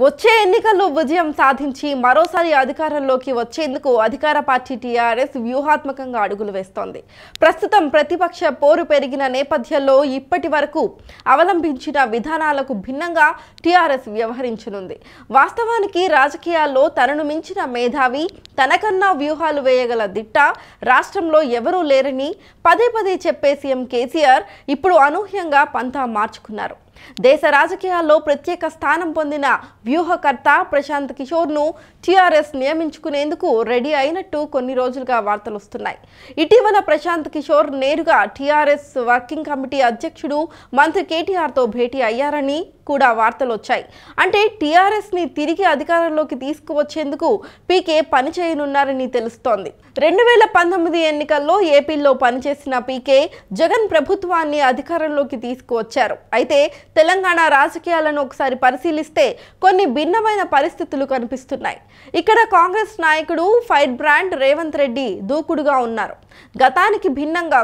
వచ్చే ఎన్నికల్లో విజయం సాధించి మరోసారి అధికారంలోకి వచ్చేందుకు అధికార పార్టీ టీఆర్ఎస్ వ్యూహాత్మకంగా అడుగులు వేస్తోంది ప్రస్తుతం ప్రతిపక్ష పోరు పెరిగిన నేపథ్యంలో ఇప్పటి వరకు అవలంబించిన విధానాలకు భిన్నంగా టీఆర్ఎస్ వ్యవహరించనుంది వాస్తవానికి రాజకీయాల్లో తనను మించిన మేధావి తనకన్నా వ్యూహాలు వేయగల దిట్ట రాష్ట్రంలో ఎవరూ లేరని పదే పదే చెప్పే సీఎం కేసీఆర్ ఇప్పుడు అనూహ్యంగా పంతా మార్చుకున్నారు దేశ రాజకీయాల్లో ప్రత్యేక స్థానం పొందిన వ్యూహకర్త ప్రశాంత్ కిషోర్ను టీఆర్ఎస్ నియమించుకునేందుకు రెడీ అయినట్టు కొన్ని రోజులుగా వార్తలు వస్తున్నాయి ఇటీవల ప్రశాంత్ కిషోర్ నేరుగా టీఆర్ఎస్ వర్కింగ్ కమిటీ అధ్యక్షుడు మంత్రి కేటీఆర్తో భేటీ అయ్యారని కూడా వార్తలు వచ్చాయి అంటే ని తిరిగి అధికారంలోకి తీసుకువచ్చేందుకు పీకే పనిచేయనున్నారని తెలుస్తోంది రెండు వేల పంతొమ్మిది ఎన్నికల్లో ఏపీలో పనిచేసిన పీకే జగన్ ప్రభుత్వాన్ని అధికారంలోకి తీసుకువచ్చారు అయితే తెలంగాణ రాజకీయాలను ఒకసారి పరిశీలిస్తే కొన్ని భిన్నమైన పరిస్థితులు కనిపిస్తున్నాయి ఇక్కడ కాంగ్రెస్ నాయకుడు ఫైట్ బ్రాండ్ రేవంత్ రెడ్డి దూకుడుగా ఉన్నారు గతానికి భిన్నంగా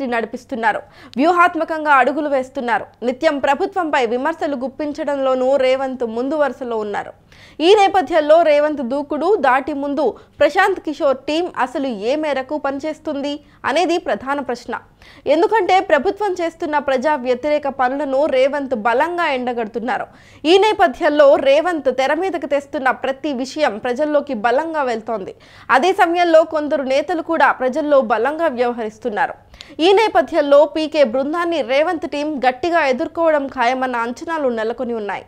ని నడిపిస్తున్నారు వ్యూహాత్మకంగా అడుగులు వేస్తున్నారు నిత్యం ప్రభుత్వంపై విమర్శలు గుప్పించడంలోనూ రేవంత్ ముందు వరుసలో ఉన్నారు ఈ నేపథ్యంలో రేవంత్ దూకుడు దాటి ముందు ప్రశాంత్ కిషోర్ టీం అసలు ఏ మేరకు పనిచేస్తుంది అనేది ప్రధాన ప్రశ్న ఎందుకంటే ప్రభుత్వం చేస్తున్న ప్రజా వ్యతిరేక పనులను రేవంత్ బలంగా ఎండగడుతున్నారు ఈ నేపథ్యంలో రేవంత్ తెర మీదకు తెస్తున్న ప్రతి విషయం ప్రజల్లోకి బలంగా వెళ్తోంది అదే సమయంలో కొందరు నేతలు కూడా ప్రజల్లో బలంగా వ్యవహరిస్తున్నారు ఈ నేపథ్యంలో పీకే బృందాన్ని రేవంత్ టీం గట్టిగా ఎదుర్కోవడం ఖాయమన్న అంచనాలు నెలకొని ఉన్నాయి